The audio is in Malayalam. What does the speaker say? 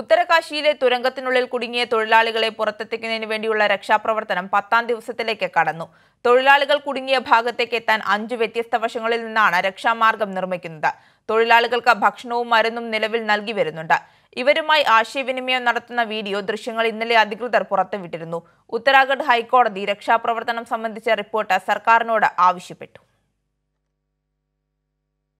ഉത്തരകാശിയിലെ തുരങ്കത്തിനുള്ളിൽ കുടുങ്ങിയ തൊഴിലാളികളെ പുറത്തെത്തിക്കുന്നതിന് വേണ്ടിയുള്ള രക്ഷാപ്രവർത്തനം പത്താം ദിവസത്തിലേക്ക് കടന്നു തൊഴിലാളികൾ കുടുങ്ങിയ ഭാഗത്തേക്ക് എത്താൻ അഞ്ച് വ്യത്യസ്ത വശങ്ങളിൽ നിന്നാണ് രക്ഷാമാർഗം നിർമ്മിക്കുന്നത് തൊഴിലാളികൾക്ക് ഭക്ഷണവും മരുന്നും നിലവിൽ നൽകി വരുന്നുണ്ട് ഇവരുമായി ആശയവിനിമയം നടത്തുന്ന വീഡിയോ ദൃശ്യങ്ങൾ ഇന്നലെ അധികൃതർ പുറത്തുവിട്ടിരുന്നു ഉത്തരാഖണ്ഡ് ഹൈക്കോടതി രക്ഷാപ്രവർത്തനം സംബന്ധിച്ച റിപ്പോർട്ട് സർക്കാരിനോട് ആവശ്യപ്പെട്ടു